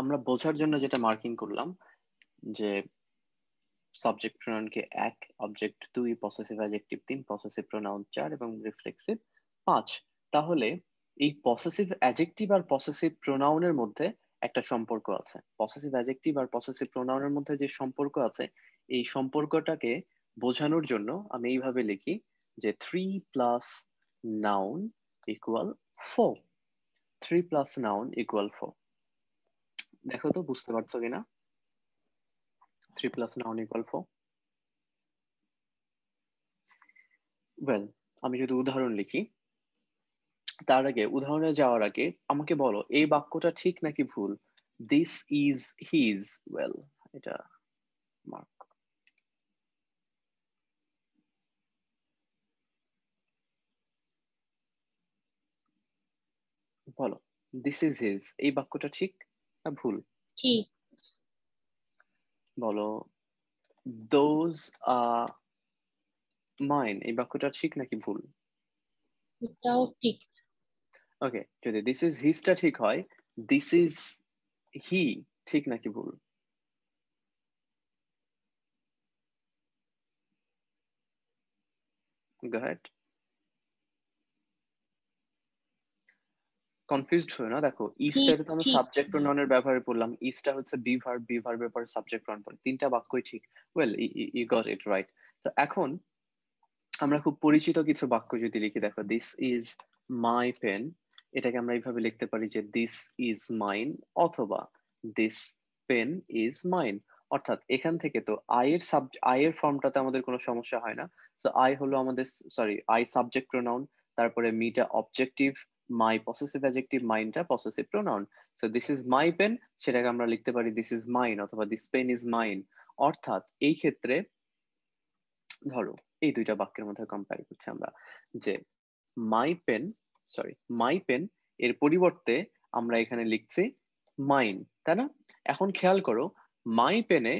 আমরা বোঝার জন্য যেটা মার্কিং করলাম যে সাবজেক্ট প্রোনাউনকে এক অবজেক্ট দুই পসেসিভ অ্যাডজেক্টিভ তিন পসেসিভ প্রোনাউন চার এবং রিফ্লেক্সিভ পাঁচ তাহলে এই পসেসিভ অ্যাডজেক্টিভ আর পসেসিভ প্রোনাউনের মধ্যে একটা সম্পর্ক আছে পসেসিভ অ্যাডজেক্টিভ আর পসেসিভ প্রোনাউনের মধ্যে যে সম্পর্ক আছে এই সম্পর্কটাকে বোঝানোর জন্য আমি এইভাবে লিখি যে three plus noun equal four three plus noun equal four দেখো তো বুঝতে পারছো কিনা three plus noun equal four well আমি যদি উদাহরণ লিখি তার আগে উদাহরণে যাওয়ার আগে আমাকে বলো এই বাক্যটা ঠিক নাকি ভুল দিস ইজ হিজ ওয়েল এটা মার্ক বলো দিস ইজ হিজ এই বাক্যটা ঠিক না ভুল কি বলো দোজ আর মাইন এই বাক্যটা ঠিক নাকি ভুল এটাও ঠিক ওকে যদি দিস ইজ হিজটা ঠিক হয় দিস ইজ হি ঠিক নাকি ভুল গো ahead কনফিউজড হয়ে না দেখো ইস্টারে তো আমরা সাবজেক্ট প্রোনাউনের ব্যবহার করলাম ইস্টা হচ্ছে বি ভার্ব বি ভার্বের পর সাবজেক্ট প্রোনাউন পড়ে তিনটা বাক্যই ঠিক well you got it right তো এখন আমরা খুব পরিচিত কিছু বাক্য যদি লিখি দেখো দিস ইজ মাই পেন এটাকে আমরা এইভাবে লিখতে পারি যে দিস ইজ মাইন অথবা দিস পেন ইজ মাইন অর্থাৎ এখান থেকে তো আই এর সাব আই এর ফর্মটাতে আমাদের কোনো সমস্যা হয় না সো আই হলো আমাদের সরি আই সাবজেক্ট প্রোনাউন তারপরে মিটা অবজেক্টিভ my possessive adjective mineটা possessive pronoun so this is my pen সেটাকে আমরা লিখতে পারি this is mine অথবা this pen is mine অর্থাৎ এই ক্ষেত্রে ধরো এই দুইটা বাক্যের মধ্যে কম্পেয়ার করছি আমরা যে my pen sorry my pen এর পরিবর্তে আমরা এখানে লিখছি মাইন তাই না এখন খেয়াল করো মাই পেনে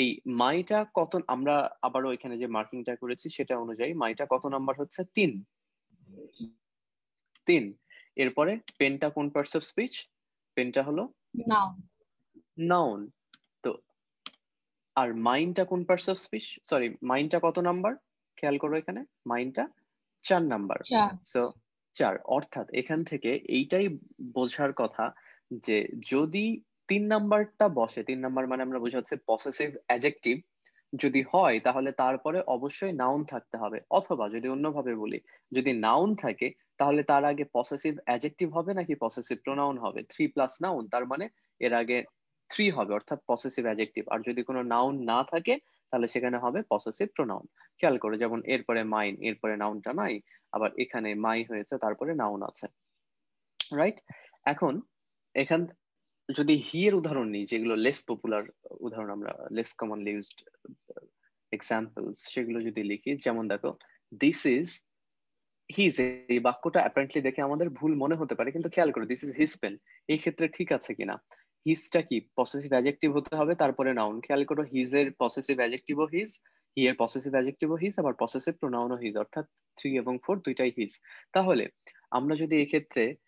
এই মাইটা কত আমরা আবারও এখানে যে মার্কিংটা করেছি সেটা অনুযায়ী মাইটা কত নাম্বার হচ্ছে তিন তিন এরপরে পেনটা কোন পার্টস অফ স্পিচ পেনটা হলো নাউন তো আর মাইন্ডটা কোন পার্টস অফ স্পিচ সরি মাইন্ডটা কত নাম্বার খেয়াল করো এখানে মাইন্ডটা চার নাম্বার সো চার অর্থাৎ এখান থেকে এইটাই বোঝার কথা যে যদি তিন নাম্বারটা বসে তিন নাম্বার মানে আমরা বোঝাচ্ছে পসেসিভ অ্যাজেক্টিভ যদি হয় তাহলে তারপরে অবশ্যই নাউন থাকতে হবে অথবা যদি অন্যভাবে বলি যদি নাউন থাকে তাহলে তার আগে পসেসিভ অ্যাজেক্টিভ হবে নাকি পসেসিভ প্রোনাউন হবে থ্রি প্লাস নাউন তার মানে এর আগে থ্রি হবে অর্থাৎ পসেসিভ অ্যাজেক্টিভ আর যদি কোনো নাউন না থাকে তাহলে সেখানে হবে পসেসিভ প্রোনাউন খেয়াল করো যেমন এরপরে মাইন এরপরে নাউনটা নাই আবার এখানে মাই হয়েছে তারপরে নাউন আছে রাইট এখন এখান যদি হি এর উদাহরণ নিই যেগুলো লেস পপুলার উদাহরণ আমরা লেস কমনলি ইউজড এক্সাম্পলস সেগুলো যদি লিখি যেমন দেখো দিস ইজ হিজ এই বাক্যটা অ্যাপারেন্টলি দেখে আমাদের ভুল মনে হতে পারে কিন্তু খেয়াল করো দিস ইজ হিজ পেন এই ক্ষেত্রে ঠিক আছে কিনা হিজটা কি পসেসিভ অ্যাজেক্টিভ হতে হবে তারপরে নাউন খেয়াল করো হিজ এর পসেসিভ ও হিজ হি এর পসেসিভ ও হিজ আবার পসেসিভ প্রোনাউন ও হিজ অর্থাৎ থ্রি এবং ফোর দুইটাই হিজ তাহলে আমরা যদি এক্ষেত্রে ক্ষেত্রে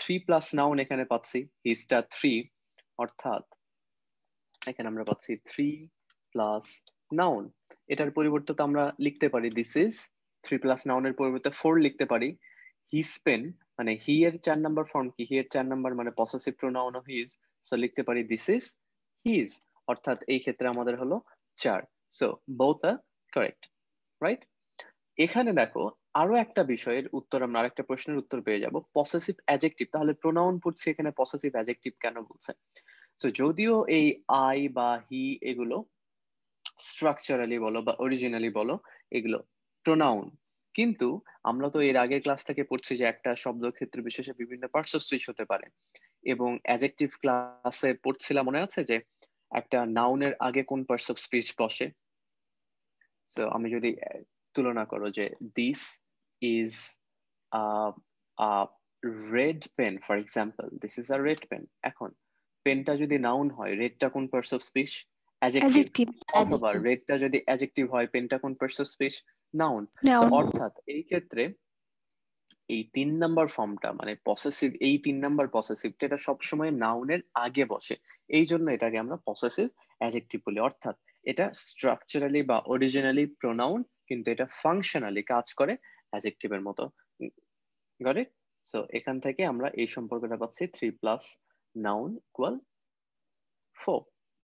থ্রি প্লাস নাউন এখানে পাচ্ছি হিজটা থ্রি অর্থাৎ এখানে আমরা পাচ্ছি থ্রি প্লাস নাউন এটার পরিবর্তে তো আমরা লিখতে পারি দিস ইজ থ্রি প্লাস নাউনের পরিবর্তে ফোর লিখতে পারি হি স্পেন মানে হি এর চার নাম্বার ফর্ম কি হি এর চার নাম্বার মানে possessive pronoun of his so লিখতে পারি দিস ইজ হিজ অর্থাৎ এই ক্ষেত্রে আমাদের হলো চার so both are correct right এখানে দেখো আরো একটা বিষয়ের উত্তর আমরা আরেকটা প্রশ্নের উত্তর পেয়ে যাব পসেসিভ অ্যাজেক্টিভ তাহলে প্রোনাউন পড়ছে এখানে পসেসিভ অ্যাজেক্টিভ কেন বলছে সো যদিও এই আই বা হি এগুলো স্ট্রাকচারালি বলো বা অরিজিনালি বলো এগুলো প্রোনাউন কিন্তু আমরা তো এর আগের ক্লাস থেকে পড়ছি যে একটা শব্দ ক্ষেত্র বিশেষে বিভিন্ন পার্টস সুইচ হতে পারে এবং অ্যাজেক্টিভ ক্লাসে পড়ছিলাম মনে আছে যে একটা নাউনের আগে কোন পার্টস স্পিচ বসে সো আমি যদি তুলনা করো যে this is a, a red pen for example this is a red pen এখন পেনটা যদি নাউন হয় রেডটা কোন পার্স অফ স্পিচ অ্যাজেক্টিভ অথবা রেডটা যদি অ্যাজেক্টিভ হয় পেনটা কোন পার্স অফ স্পিচ নাউন অর্থাৎ এই ক্ষেত্রে এই তিন নাম্বার ফর্মটা মানে পসেসিভ এই তিন নাম্বার পসেসিভটা এটা সবসময় নাউনের আগে বসে এই জন্য এটাকে আমরা পসেসিভ অ্যাজেক্টিভ বলি অর্থাৎ এটা স্ট্রাকচারালি বা অরিজিনালি প্রোনাউন কিন্তু এটা ফাংশনালি কাজ করে এর মতো গট ইট সো এখান থেকে আমরা এই সম্পর্কটা পাচ্ছি three plus noun equal four